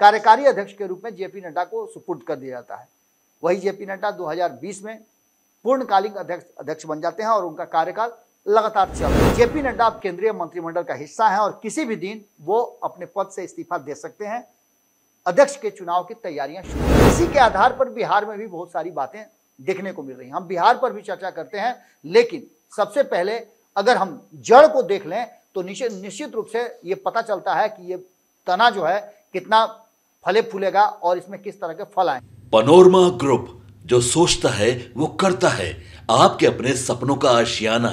कार्यकारी अध्यक्ष के रूप में जेपी नड्डा को सुपुर्द कर दिया जाता है वही जेपी नड्डा 2020 में पूर्णकालीन अध्यक्ष अध्यक्ष बन जाते हैं और उनका कार्यकाल लगातार चल जेपी नड्डा अब केंद्रीय मंत्रिमंडल का हिस्सा है और किसी भी दिन वो अपने पद से इस्तीफा दे सकते हैं अध्यक्ष के चुनाव की तैयारियां शुरू इसी के आधार पर बिहार में भी बहुत सारी बातें देखने को मिल रही हम बिहार पर भी चर्चा करते हैं लेकिन सबसे पहले अगर हम जड़ को देख लें तो निश्चित रूप से ये पता चलता है कि ये तना जो है कितना फले फूलेगा और इसमें किस तरह के फल आए पनोरमा ग्रुप जो सोचता है वो करता है आपके अपने सपनों का आशियाना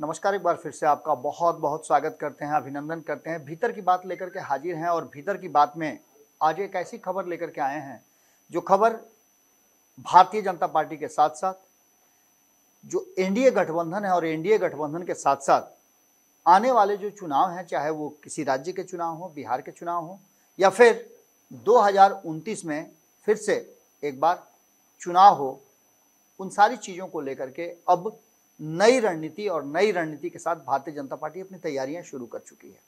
नमस्कार एक बार फिर से आपका बहुत बहुत स्वागत करते हैं अभिनंदन करते हैं भीतर की बात लेकर के हाजिर हैं और भीतर की बात में आज एक ऐसी खबर लेकर के आए हैं जो खबर भारतीय जनता पार्टी के साथ साथ जो एनडीए गठबंधन है और एनडीए गठबंधन के साथ साथ आने वाले जो चुनाव हैं चाहे वो किसी राज्य के चुनाव हो बिहार के चुनाव हो या फिर दो में फिर से एक बार चुनाव हो उन सारी चीज़ों को लेकर के अब नई रणनीति और नई रणनीति के साथ भारतीय जनता पार्टी अपनी तैयारियां शुरू कर चुकी है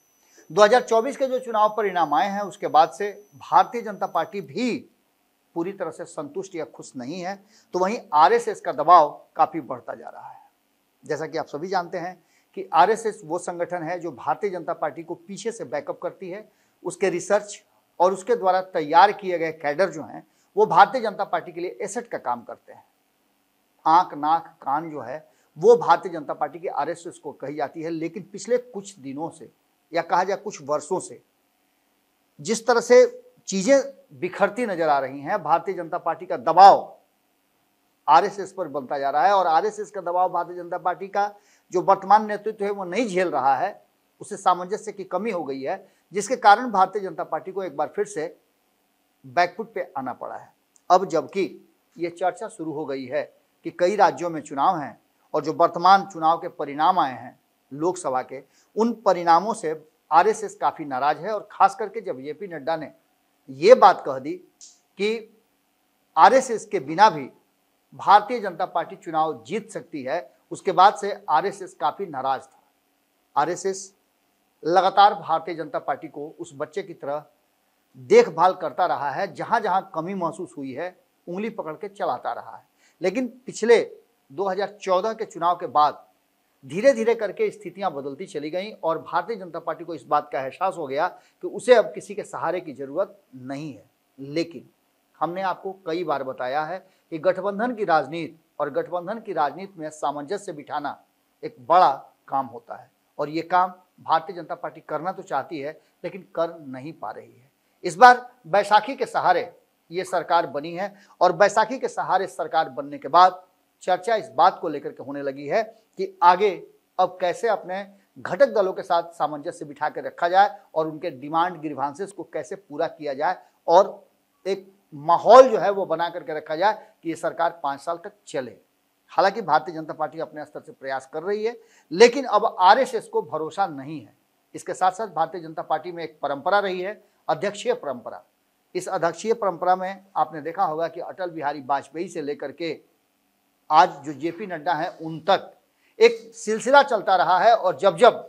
2024 के जो चुनाव परिणाम आए हैं उसके बाद से भारतीय जनता पार्टी भी पूरी तरह से संतुष्ट या खुश नहीं है तो वहीं आरएसएस का दबाव काफ़ी बढ़ता जा रहा है जैसा कि आप सभी जानते हैं कि आरएसएस वो संगठन है जो भारतीय जनता पार्टी को पीछे से बैकअप करती है उसके रिसर्च और उसके द्वारा तैयार किए गए कैडर जो हैं वो भारतीय जनता पार्टी के लिए एसेट का काम करते हैं आंख नाक कान जो है वो भारतीय जनता पार्टी के आरएसएस को कही जाती है लेकिन पिछले कुछ दिनों से या कहा जाए कुछ वर्षों से जिस तरह से चीजें बिखरती नजर आ रही हैं भारतीय जनता पार्टी का दबाव आरएसएस पर बनता जा रहा है और आरएसएस का दबाव भारतीय जनता पार्टी का जो वर्तमान नेतृत्व है वो नहीं झेल रहा है उसे सामंजस्य की कमी हो गई है जिसके कारण भारतीय जनता पार्टी को एक बार फिर से बैकफुट पे आना पड़ा है अब जबकि ये चर्चा शुरू हो गई है कि कई राज्यों में चुनाव हैं और जो वर्तमान चुनाव के परिणाम आए हैं लोकसभा के उन परिणामों से आरएसएस काफ़ी नाराज है और खास करके जब जेपी नड्डा ने ये बात कह दी कि आरएसएस के बिना भी भारतीय जनता पार्टी चुनाव जीत सकती है उसके बाद से आरएसएस काफ़ी नाराज था आरएसएस लगातार भारतीय जनता पार्टी को उस बच्चे की तरह देखभाल करता रहा है जहां जहां कमी महसूस हुई है उंगली पकड़ के चलाता रहा है लेकिन पिछले 2014 के चुनाव के बाद धीरे धीरे करके स्थितियां बदलती चली गईं और भारतीय जनता पार्टी को इस बात का एहसास हो गया कि उसे अब किसी के सहारे की ज़रूरत नहीं है लेकिन हमने आपको कई बार बताया है कि गठबंधन की राजनीति और गठबंधन की राजनीति में सामंजस्य बिठाना एक बड़ा काम होता है और ये काम भारतीय जनता पार्टी करना तो चाहती है लेकिन कर नहीं पा रही है इस बार बैसाखी के सहारे ये सरकार बनी है और बैसाखी के सहारे सरकार बनने के बाद चर्चा इस बात को लेकर के होने लगी है कि आगे अब कैसे अपने घटक दलों के साथ सामंजस्य बिठा कर रखा जाए और उनके डिमांड ग्रीवांसेस को कैसे पूरा किया जाए और एक माहौल जो है वो बना करके रखा जाए कि ये सरकार पाँच साल तक चले हालांकि भारतीय जनता पार्टी अपने स्तर से प्रयास कर रही है लेकिन अब आरएसएस को भरोसा नहीं है इसके साथ साथ भारतीय जनता पार्टी में एक परंपरा रही है अध्यक्षीय परंपरा इस अध्यक्षीय परंपरा में आपने देखा होगा कि अटल बिहारी वाजपेयी से लेकर के आज जो जेपी नड्डा हैं उन तक एक सिलसिला चलता रहा है और जब जब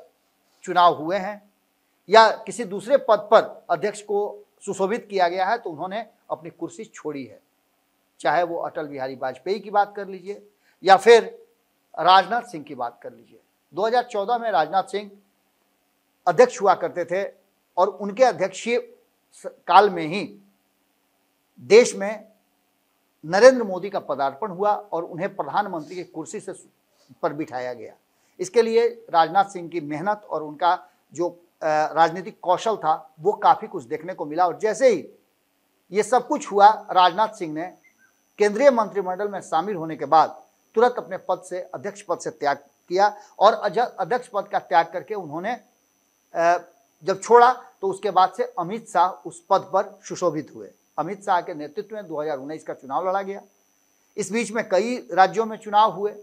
चुनाव हुए हैं या किसी दूसरे पद पर अध्यक्ष को सुशोभित किया गया है तो उन्होंने अपनी कुर्सी छोड़ी है चाहे वो अटल बिहारी वाजपेयी की बात कर लीजिए या फिर राजनाथ सिंह की बात कर लीजिए 2014 में राजनाथ सिंह अध्यक्ष हुआ करते थे और उनके अध्यक्षीय काल में ही देश में नरेंद्र मोदी का पदार्पण हुआ और उन्हें प्रधानमंत्री की कुर्सी से पर बिठाया गया इसके लिए राजनाथ सिंह की मेहनत और उनका जो राजनीतिक कौशल था वो काफ़ी कुछ देखने को मिला और जैसे ही ये सब कुछ हुआ राजनाथ सिंह ने केंद्रीय मंत्रिमंडल में शामिल होने के बाद तुरंत अपने पद से अध्यक्ष पद से त्याग किया और अध्यक्ष पद का त्याग करके उन्होंने जब छोड़ा तो उसके बाद से अमित शाह उस पद पर सुशोभित हुए अमित शाह के नेतृत्व में 2019 का चुनाव लड़ा गया इस बीच में कई राज्यों में चुनाव हुए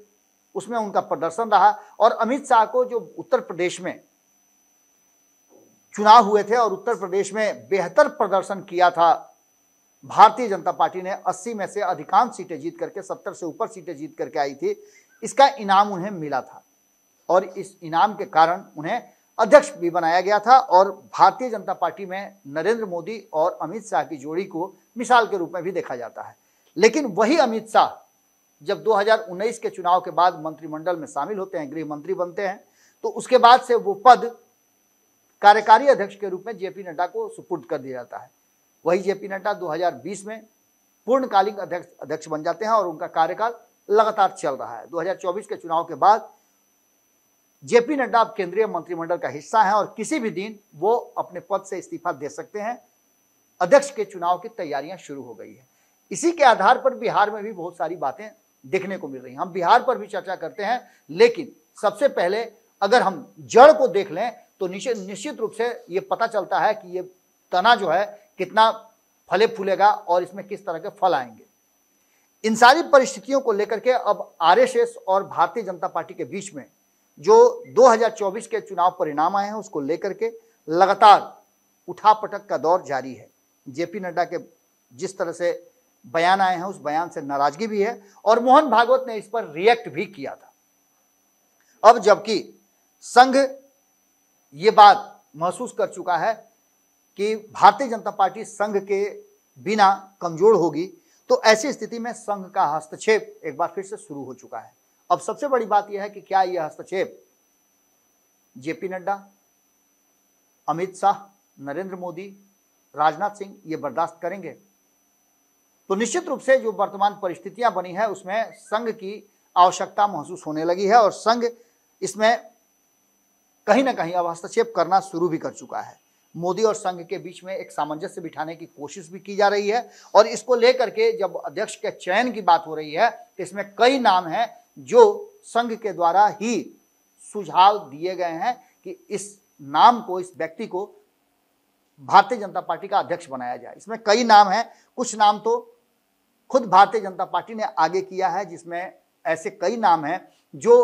उसमें उनका प्रदर्शन रहा और अमित शाह को जो उत्तर प्रदेश में चुनाव हुए थे और उत्तर प्रदेश में बेहतर प्रदर्शन किया था भारतीय जनता पार्टी ने 80 में से अधिकांश सीटें जीत करके 70 से ऊपर सीटें जीत करके आई थी इसका इनाम उन्हें मिला था और इस इनाम के कारण उन्हें अध्यक्ष भी बनाया गया था और भारतीय जनता पार्टी में नरेंद्र मोदी और अमित शाह की जोड़ी को मिसाल के रूप में भी देखा जाता है लेकिन वही अमित शाह जब 2019 के चुनाव के बाद मंत्रिमंडल में शामिल होते हैं गृह मंत्री बनते हैं तो उसके बाद से वो पद कार्यकारी अध्यक्ष के रूप में जेपी नड्डा को सुपुर्द कर दिया जाता है वही जेपी नड्डा 2020 में पूर्णकालीन अध्यक्ष अध्यक्ष बन जाते हैं और उनका कार्यकाल लगातार चल रहा है 2024 के चुनाव के बाद जेपी नड्डा अब केंद्रीय मंत्रिमंडल का हिस्सा है और किसी भी दिन वो अपने पद से इस्तीफा दे सकते हैं अध्यक्ष के चुनाव की तैयारियां शुरू हो गई है इसी के आधार पर बिहार में भी बहुत सारी बातें देखने को मिल रही हैं हम बिहार पर भी चर्चा करते हैं लेकिन सबसे पहले अगर हम जड़ को देख लें तो निश्चित निश्चित रूप से ये पता चलता है कि ये तना जो है कितना फले फूलेगा और इसमें किस तरह के फल आएंगे इन सारी परिस्थितियों को लेकर के अब आरएसएस और भारतीय जनता पार्टी के बीच में जो 2024 के चुनाव परिणाम आए हैं उसको लेकर के लगातार उठापटक का दौर जारी है जेपी नड्डा के जिस तरह से बयान आए हैं उस बयान से नाराजगी भी है और मोहन भागवत ने इस पर रिएक्ट भी किया था अब जबकि संघ ये बात महसूस कर चुका है कि भारतीय जनता पार्टी संघ के बिना कमजोर होगी तो ऐसी स्थिति में संघ का हस्तक्षेप एक बार फिर से शुरू हो चुका है अब सबसे बड़ी बात यह है कि क्या यह हस्तक्षेप जेपी नड्डा अमित शाह नरेंद्र मोदी राजनाथ सिंह ये बर्दाश्त करेंगे तो निश्चित रूप से जो वर्तमान परिस्थितियां बनी है उसमें संघ की आवश्यकता महसूस होने लगी है और संघ इसमें कहीं ना कहीं अब हस्तक्षेप करना शुरू भी कर चुका है मोदी और संघ के बीच में एक सामंजस्य बिठाने की कोशिश भी की जा रही है और इसको लेकर के जब अध्यक्ष के चयन की बात हो रही है तो इसमें कई नाम हैं जो संघ के द्वारा ही सुझाव दिए गए हैं कि इस नाम को इस व्यक्ति को भारतीय जनता पार्टी का अध्यक्ष बनाया जाए इसमें कई नाम हैं कुछ नाम तो खुद भारतीय जनता पार्टी ने आगे किया है जिसमें ऐसे कई नाम हैं जो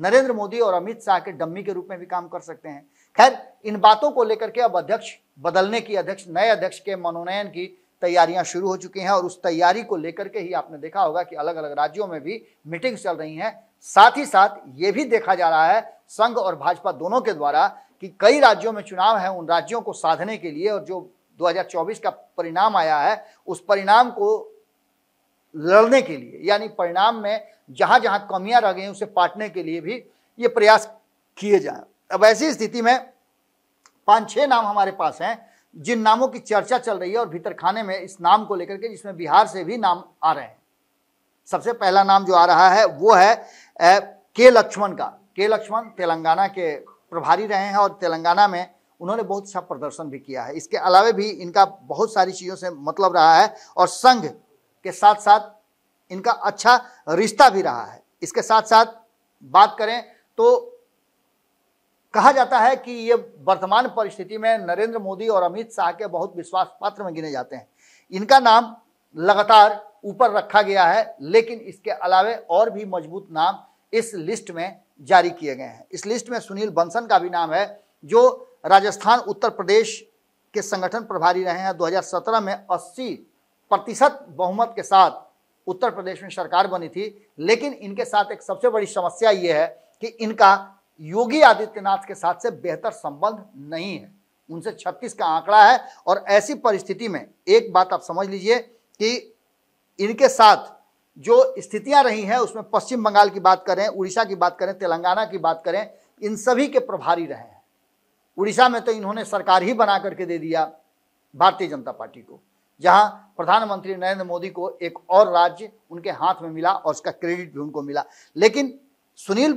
नरेंद्र मोदी और अमित शाह के डम्मी के रूप में भी काम कर सकते हैं खैर इन बातों को लेकर के अब अध्यक्ष बदलने की अध्यक्ष नए अध्यक्ष के मनोनयन की तैयारियां शुरू हो चुकी हैं और उस तैयारी को लेकर के ही आपने देखा होगा कि अलग अलग राज्यों में भी मीटिंग चल रही हैं साथ ही साथ ये भी देखा जा रहा है संघ और भाजपा दोनों के द्वारा कि कई राज्यों में चुनाव है उन राज्यों को साधने के लिए और जो 2024 का परिणाम आया है उस परिणाम को लड़ने के लिए यानी परिणाम में जहाँ जहाँ कमियाँ रह गई उसे पाटने के लिए भी ये प्रयास किए जाए अब ऐसी स्थिति में पाँच छः नाम हमारे पास हैं जिन नामों की चर्चा चल रही है और भीतर खाने में इस नाम को लेकर के जिसमें बिहार से भी नाम आ रहे हैं सबसे पहला नाम जो आ रहा है वो है ए, के लक्ष्मण का के लक्ष्मण तेलंगाना के प्रभारी रहे हैं और तेलंगाना में उन्होंने बहुत अच्छा प्रदर्शन भी किया है इसके अलावा भी इनका बहुत सारी चीज़ों से मतलब रहा है और संघ के साथ साथ इनका अच्छा रिश्ता भी रहा है इसके साथ साथ बात करें तो कहा जाता है कि ये वर्तमान परिस्थिति में नरेंद्र मोदी और अमित शाह के बहुत विश्वास पात्र में गिने जाते हैं इनका नाम लगातार ऊपर रखा गया है लेकिन इसके अलावे और भी मजबूत नाम इस लिस्ट में जारी किए गए हैं इस लिस्ट में सुनील बंसन का भी नाम है जो राजस्थान उत्तर प्रदेश के संगठन प्रभारी रहे हैं 2017 में अस्सी प्रतिशत बहुमत के साथ उत्तर प्रदेश में सरकार बनी थी लेकिन इनके साथ एक सबसे बड़ी समस्या ये है कि इनका योगी आदित्यनाथ के साथ से बेहतर संबंध नहीं है उनसे 36 का आंकड़ा है और ऐसी परिस्थिति में एक बात आप समझ लीजिए कि इनके साथ जो स्थितियां रही हैं उसमें पश्चिम बंगाल की बात करें उड़ीसा की बात करें तेलंगाना की बात करें इन सभी के प्रभारी रहे हैं उड़ीसा में तो इन्होंने सरकार ही बना करके दे दिया भारतीय जनता पार्टी को जहां प्रधानमंत्री नरेंद्र मोदी को एक और राज्य उनके हाथ में मिला और उसका क्रेडिट भी उनको मिला लेकिन सुनील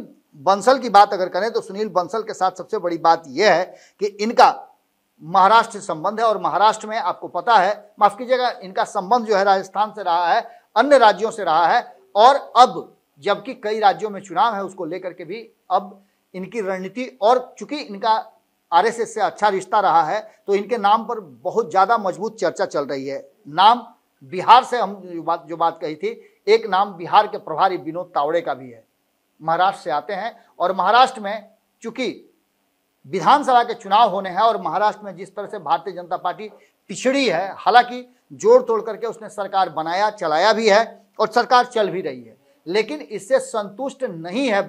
बंसल की बात अगर करें तो सुनील बंसल के साथ सबसे बड़ी बात यह है कि इनका महाराष्ट्र संबंध है और महाराष्ट्र में आपको पता है माफ कीजिएगा इनका संबंध जो है राजस्थान से रहा है अन्य राज्यों से रहा है और अब जबकि कई राज्यों में चुनाव है उसको लेकर के भी अब इनकी रणनीति और चूंकि इनका आरएसएस से अच्छा रिश्ता रहा है तो इनके नाम पर बहुत ज़्यादा मजबूत चर्चा चल रही है नाम बिहार से हम जो बात जो बात कही थी एक नाम बिहार के प्रभारी विनोद तावड़े का भी है महाराष्ट्र से आते हैं और महाराष्ट्र में चूंकि विधानसभा के चुनाव होने हैं और महाराष्ट्र में जिस तरह से भारतीय जनता पार्टी पिछड़ी है हालांकि जोड़ तोड़ करके उसने सरकार बनाया चलाया भी है और सरकार चल भी रही है लेकिन इससे संतुष्ट नहीं है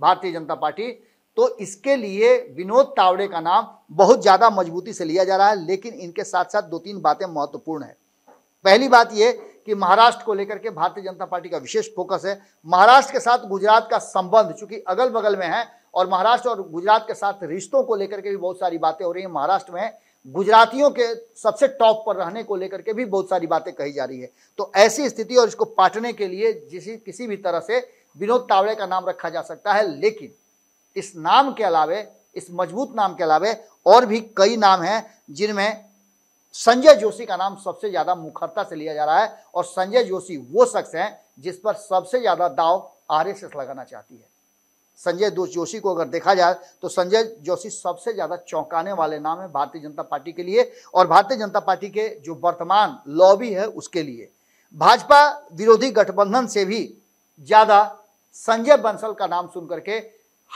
भारतीय जनता पार्टी तो इसके लिए विनोद तावड़े का नाम बहुत ज़्यादा मजबूती से लिया जा रहा है लेकिन इनके साथ साथ दो तीन बातें महत्वपूर्ण है पहली बात यह कि महाराष्ट्र को लेकर के भारतीय जनता पार्टी का विशेष फोकस है महाराष्ट्र के साथ गुजरात का संबंध चूंकि अगल बगल में है और महाराष्ट्र और गुजरात के साथ रिश्तों को लेकर के भी बहुत सारी बातें हो रही हैं महाराष्ट्र में गुजरातियों के सबसे टॉप पर रहने को लेकर के भी बहुत सारी बातें कही जा रही है तो ऐसी स्थिति और इसको पाटने के लिए जिस किसी भी तरह से विनोद तावड़े का नाम रखा जा सकता है लेकिन इस नाम के अलावे इस मजबूत नाम के अलावे और भी कई नाम हैं जिनमें संजय जोशी का नाम सबसे ज्यादा मुखरता से लिया जा रहा है और संजय जोशी वो शख्स हैं जिस पर सबसे ज्यादा दाव आरएसएस लगाना चाहती है संजय जोशी को अगर देखा जाए तो संजय जोशी सबसे ज्यादा चौंकाने वाले नाम है भारतीय जनता पार्टी के लिए और भारतीय जनता पार्टी के जो वर्तमान लॉबी है उसके लिए भाजपा विरोधी गठबंधन से भी ज्यादा संजय बंसल का नाम सुनकर के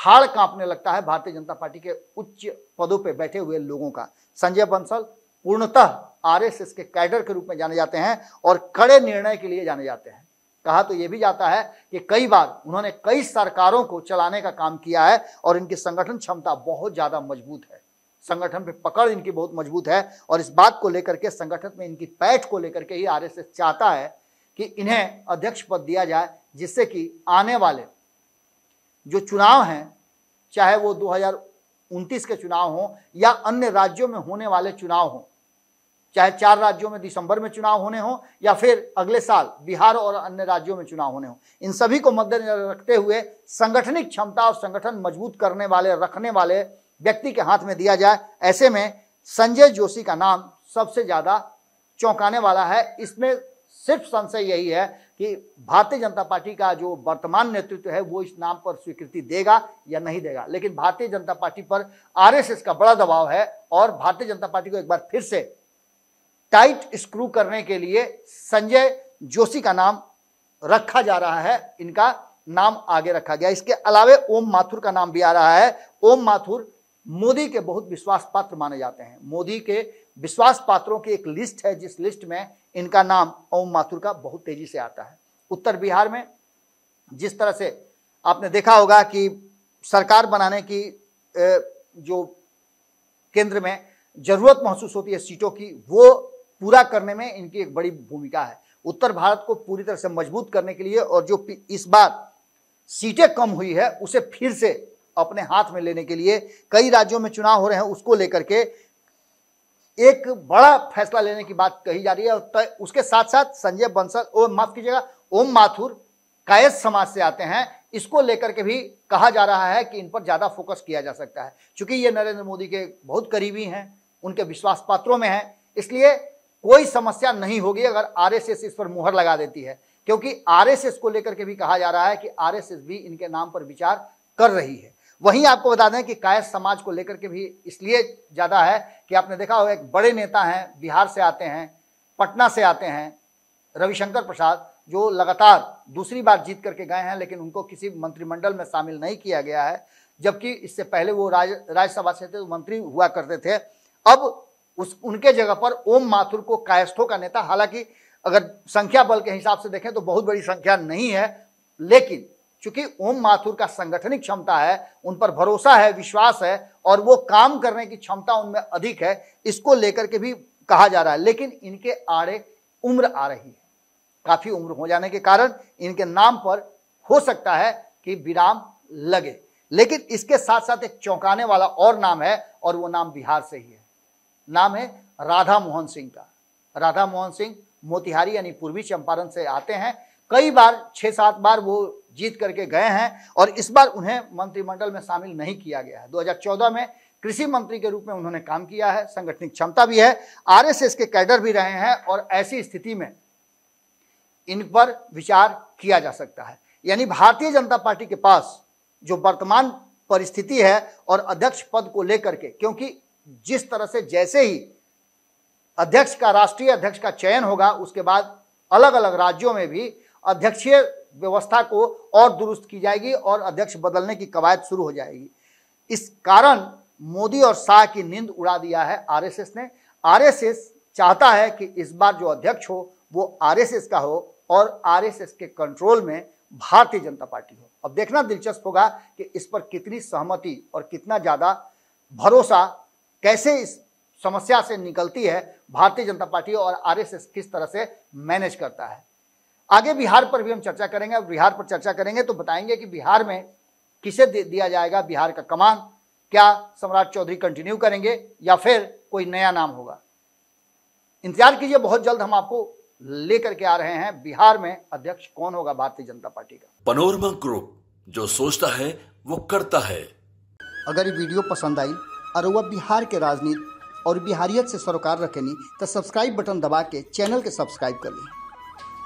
हाड़ कांपने लगता है भारतीय जनता पार्टी के उच्च पदों पर बैठे हुए लोगों का संजय बंसल पूर्णतः आरएसएस के कैडर के रूप में जाने जाते हैं और कड़े निर्णय के लिए जाने जाते हैं कहा तो यह भी जाता है कि कई बार उन्होंने कई सरकारों को चलाने का काम किया है और इनकी संगठन क्षमता बहुत ज्यादा मजबूत है संगठन पे पकड़ इनकी बहुत मजबूत है और इस बात को लेकर के संगठन में इनकी पैठ को लेकर के ही आरएसएस चाहता है कि इन्हें अध्यक्ष पद दिया जाए जिससे कि आने वाले जो चुनाव हैं चाहे वो दो के चुनाव हों या अन्य राज्यों में होने वाले चुनाव हों चाहे चार राज्यों में दिसंबर में चुनाव होने हों या फिर अगले साल बिहार और अन्य राज्यों में चुनाव होने हों इन सभी को मद्देनजर रखते हुए संगठनिक क्षमता और संगठन मजबूत करने वाले रखने वाले व्यक्ति के हाथ में दिया जाए ऐसे में संजय जोशी का नाम सबसे ज़्यादा चौंकाने वाला है इसमें सिर्फ संशय यही है कि भारतीय जनता पार्टी का जो वर्तमान नेतृत्व है वो इस नाम पर स्वीकृति देगा या नहीं देगा लेकिन भारतीय जनता पार्टी पर आरएसएस का बड़ा दबाव है और भारतीय जनता पार्टी को एक बार फिर से टाइट स्क्रू करने के लिए संजय जोशी का नाम रखा जा रहा है इनका नाम आगे रखा गया इसके अलावे ओम माथुर का नाम भी आ रहा है ओम माथुर मोदी के बहुत विश्वास पात्र माने जाते हैं मोदी के विश्वास पात्रों की एक लिस्ट है जिस लिस्ट में इनका नाम ओम माथुर का बहुत तेजी से आता है उत्तर बिहार में जिस तरह से आपने देखा होगा कि सरकार बनाने की जो केंद्र में जरूरत महसूस होती है सीटों की वो पूरा करने में इनकी एक बड़ी भूमिका है उत्तर भारत को पूरी तरह से मजबूत करने के लिए और जो इस बार सीटें कम हुई है उसे फिर से अपने हाथ में लेने के लिए कई राज्यों में चुनाव हो रहे हैं उसको लेकर के एक बड़ा फैसला लेने की बात कही जा रही है और तो उसके साथ साथ संजय बंसल ओ माफ कीजिएगा ओम माथुर कायस समाज से आते हैं इसको लेकर के भी कहा जा रहा है कि इन पर ज़्यादा फोकस किया जा सकता है चूंकि ये नरेंद्र मोदी के बहुत करीबी हैं उनके विश्वास पात्रों में हैं इसलिए कोई समस्या नहीं होगी अगर आरएसएस इस पर मुहर लगा देती है क्योंकि आरएसएस को लेकर के भी कहा जा रहा है कि आरएसएस भी इनके नाम पर विचार कर रही है वहीं आपको बता दें कि कायस समाज को लेकर के भी इसलिए ज़्यादा है कि आपने देखा हो एक बड़े नेता हैं बिहार से आते हैं पटना से आते हैं रविशंकर प्रसाद जो लगातार दूसरी बार जीत करके गए हैं लेकिन उनको किसी मंत्रिमंडल में शामिल नहीं किया गया है जबकि इससे पहले वो राज राज्यसभा से थे मंत्री हुआ करते थे अब उस उनके जगह पर ओम माथुर को कायस्थों का नेता हालांकि अगर संख्या बल के हिसाब से देखें तो बहुत बड़ी संख्या नहीं है लेकिन चूंकि ओम माथुर का संगठनिक क्षमता है उन पर भरोसा है विश्वास है और वो काम करने की क्षमता उनमें अधिक है इसको लेकर के भी कहा जा रहा है लेकिन इनके आड़े उम्र आ रही है काफी उम्र हो जाने के कारण इनके नाम पर हो सकता है कि विराम लगे लेकिन इसके साथ साथ एक चौंकाने वाला और नाम है और वो नाम बिहार से ही है नाम है राधा मोहन सिंह का राधा मोहन सिंह मोतिहारी यानी पूर्वी चंपारण से आते हैं कई बार छः सात बार वो जीत करके गए हैं और इस बार उन्हें मंत्रिमंडल में शामिल नहीं किया गया है 2014 में कृषि मंत्री के रूप में उन्होंने काम किया है संगठनिक क्षमता भी है आरएसएस के कैडर भी रहे हैं और ऐसी स्थिति में इन पर विचार किया जा सकता है यानी भारतीय जनता पार्टी के पास जो वर्तमान परिस्थिति है और अध्यक्ष पद को लेकर के क्योंकि जिस तरह से जैसे ही अध्यक्ष का राष्ट्रीय अध्यक्ष का चयन होगा उसके बाद अलग अलग राज्यों में भी अध्यक्षीय व्यवस्था को और दुरुस्त की जाएगी और अध्यक्ष बदलने की कवायद शुरू हो जाएगी इस कारण मोदी और शाह की नींद उड़ा दिया है आरएसएस ने आरएसएस चाहता है कि इस बार जो अध्यक्ष हो वो आरएसएस का हो और आरएसएस के कंट्रोल में भारतीय जनता पार्टी हो अब देखना दिलचस्प होगा कि इस पर कितनी सहमति और कितना ज़्यादा भरोसा कैसे इस समस्या से निकलती है भारतीय जनता पार्टी और आरएसएस किस तरह से मैनेज करता है आगे बिहार पर भी हम चर्चा करेंगे अब बिहार पर चर्चा करेंगे तो बताएंगे कि बिहार में किसे दिया जाएगा बिहार का कमान क्या सम्राट चौधरी कंटिन्यू करेंगे या फिर कोई नया नाम होगा इंतजार कीजिए बहुत जल्द हम आपको लेकर के आ रहे हैं बिहार में अध्यक्ष कौन होगा भारतीय जनता पार्टी का पनोरमा ग्रुप जो सोचता है वो करता है अगर ये वीडियो पसंद आई और वह बिहार के राजनीति और बिहारियत से सरोकार रखेनी तो सब्सक्राइब बटन दबा के चैनल के सब्सक्राइब कर लें